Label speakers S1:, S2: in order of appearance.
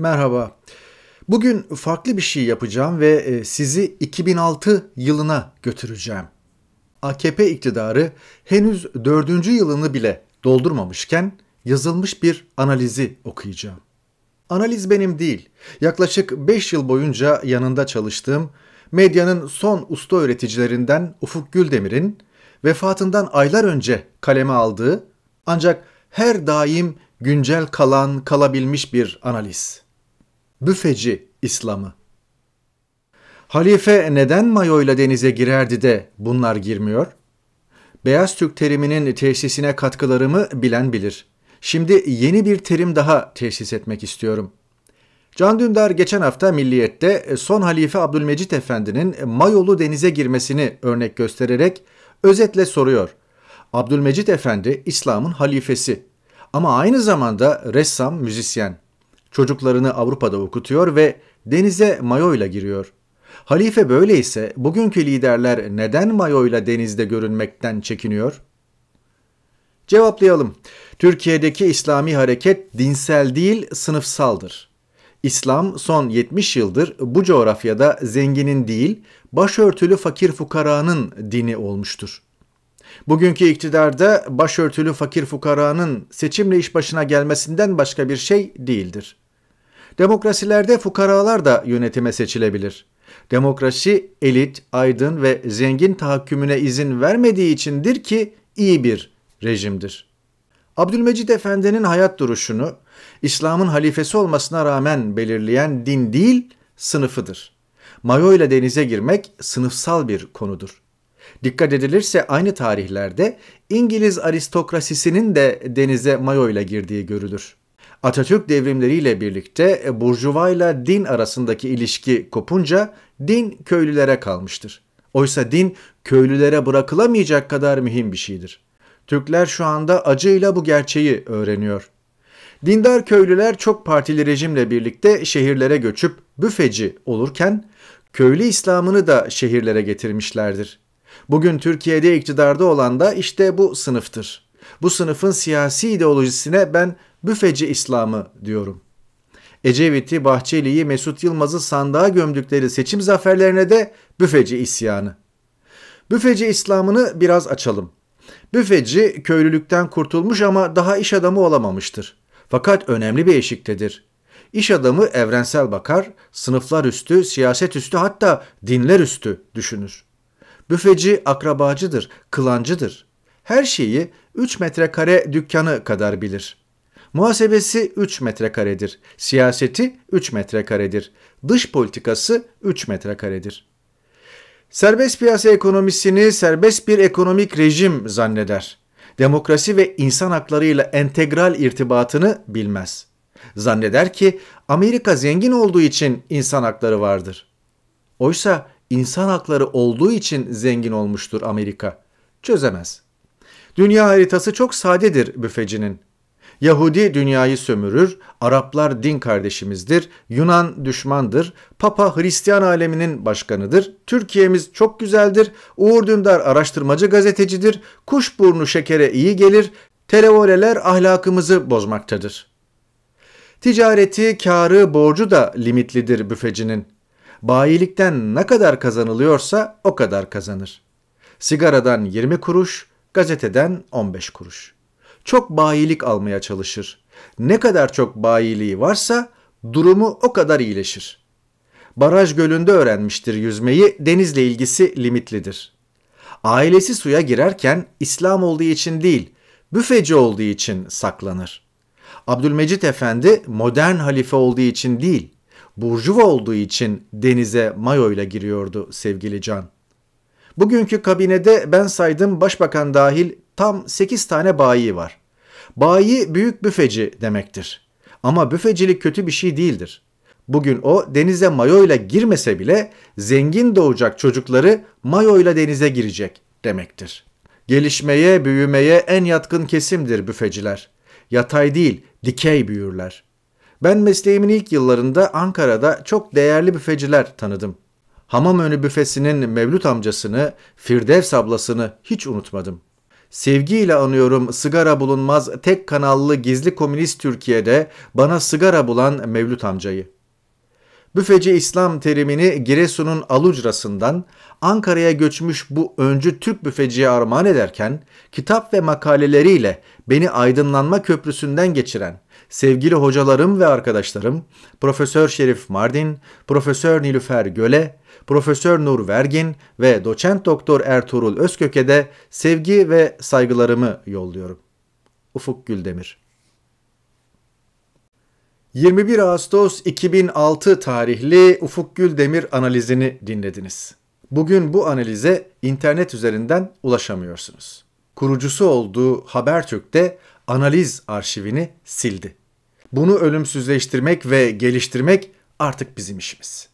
S1: Merhaba. Bugün farklı bir şey yapacağım ve e, sizi 2006 yılına götüreceğim. AKP iktidarı henüz dördüncü yılını bile doldurmamışken yazılmış bir analizi okuyacağım. Analiz benim değil. Yaklaşık 5 yıl boyunca yanında çalıştığım medyanın son usta öğreticilerinden Ufuk Güldemir'in vefatından aylar önce kaleme aldığı ancak her daim güncel kalan kalabilmiş bir analiz büfeci İslam'ı. Halife neden mayoyla denize girerdi de bunlar girmiyor? Beyaz Türk teriminin tesisine katkılarımı bilen bilir. Şimdi yeni bir terim daha tesis etmek istiyorum. Can Dündar geçen hafta Milliyet'te son halife Abdülmecit Efendi'nin mayolu denize girmesini örnek göstererek özetle soruyor. Abdülmecit Efendi İslam'ın halifesi ama aynı zamanda ressam, müzisyen. Çocuklarını Avrupa'da okutuyor ve denize mayoyla giriyor. Halife böyleyse bugünkü liderler neden mayoyla denizde görünmekten çekiniyor? Cevaplayalım. Türkiye'deki İslami hareket dinsel değil sınıfsaldır. İslam son 70 yıldır bu coğrafyada zenginin değil, başörtülü fakir fukaranın dini olmuştur. Bugünkü iktidarda başörtülü fakir fukaranın seçimle iş başına gelmesinden başka bir şey değildir. Demokrasilerde fukaralar da yönetime seçilebilir. Demokrasi elit, aydın ve zengin tahakkümüne izin vermediği içindir ki iyi bir rejimdir. Abdülmecid Efendi'nin hayat duruşunu İslam'ın halifesi olmasına rağmen belirleyen din değil, sınıfıdır. Mayo ile denize girmek sınıfsal bir konudur. Dikkat edilirse aynı tarihlerde İngiliz aristokrasisinin de denize mayo ile girdiği görülür. Atatürk devrimleriyle birlikte e, burjuva ile din arasındaki ilişki kopunca din köylülere kalmıştır. Oysa din köylülere bırakılamayacak kadar mühim bir şeydir. Türkler şu anda acıyla bu gerçeği öğreniyor. Dindar köylüler çok partili rejimle birlikte şehirlere göçüp büfeci olurken köylü İslam'ını da şehirlere getirmişlerdir. Bugün Türkiye'de iktidarda olan da işte bu sınıftır. Bu sınıfın siyasi ideolojisine ben büfeci İslam'ı diyorum. Ecevit'i, Bahçeli'yi, Mesut Yılmaz'ı sandığa gömdükleri seçim zaferlerine de büfeci isyanı. Büfeci İslam'ını biraz açalım. Büfeci köylülükten kurtulmuş ama daha iş adamı olamamıştır. Fakat önemli bir eşiktedir. İş adamı evrensel bakar, sınıflar üstü, siyaset üstü hatta dinler üstü düşünür. Büfeci akrabacıdır, kılancıdır. Her şeyi 3 metrekare dükkanı kadar bilir. Muhasebesi 3 metrekaredir. Siyaseti 3 metrekaredir. Dış politikası 3 metrekaredir. Serbest piyasa ekonomisini serbest bir ekonomik rejim zanneder. Demokrasi ve insan haklarıyla entegral irtibatını bilmez. Zanneder ki Amerika zengin olduğu için insan hakları vardır. Oysa insan hakları olduğu için zengin olmuştur Amerika. Çözemez. Dünya haritası çok sadedir büfecinin. Yahudi dünyayı sömürür, Araplar din kardeşimizdir, Yunan düşmandır, Papa Hristiyan aleminin başkanıdır, Türkiye'miz çok güzeldir, Uğur Dündar araştırmacı gazetecidir, kuşburnu şekere iyi gelir, televoleler ahlakımızı bozmaktadır. Ticareti, karı, borcu da limitlidir büfecinin. Bayilikten ne kadar kazanılıyorsa o kadar kazanır. Sigaradan 20 kuruş, gazeteden 15 kuruş.'' çok bayilik almaya çalışır. Ne kadar çok bayiliği varsa durumu o kadar iyileşir. Baraj gölünde öğrenmiştir yüzmeyi, denizle ilgisi limitlidir. Ailesi suya girerken İslam olduğu için değil, büfeci olduğu için saklanır. Abdülmecit Efendi modern halife olduğu için değil, burjuva olduğu için denize mayoyla giriyordu sevgili Can. Bugünkü kabinede ben saydım başbakan dahil tam 8 tane bayi var. Bayi büyük büfeci demektir. Ama büfecilik kötü bir şey değildir. Bugün o denize mayo ile girmese bile zengin doğacak çocukları mayo ile denize girecek demektir. Gelişmeye, büyümeye en yatkın kesimdir büfeciler. Yatay değil, dikey büyürler. Ben mesleğimin ilk yıllarında Ankara'da çok değerli büfeciler tanıdım. Hamam önü büfesinin Mevlüt amcasını, Firdevs ablasını hiç unutmadım. Sevgiyle anıyorum sigara bulunmaz tek kanallı gizli komünist Türkiye'de bana sigara bulan Mevlüt amcayı. Büfeci İslam terimini Giresun'un Alucra'sından Ankara'ya göçmüş bu öncü Türk büfeciye armağan ederken kitap ve makaleleriyle beni aydınlanma köprüsünden geçiren sevgili hocalarım ve arkadaşlarım Profesör Şerif Mardin, Profesör Nilüfer Göle, Profesör Nur Vergin ve Doçent Doktor Ertuğrul Özköke de sevgi ve saygılarımı yolluyorum. Ufuk Güldemir 21 Ağustos 2006 tarihli Ufuk Güldemir analizini dinlediniz. Bugün bu analize internet üzerinden ulaşamıyorsunuz. Kurucusu olduğu Habertürk'te analiz arşivini sildi. Bunu ölümsüzleştirmek ve geliştirmek artık bizim işimiz.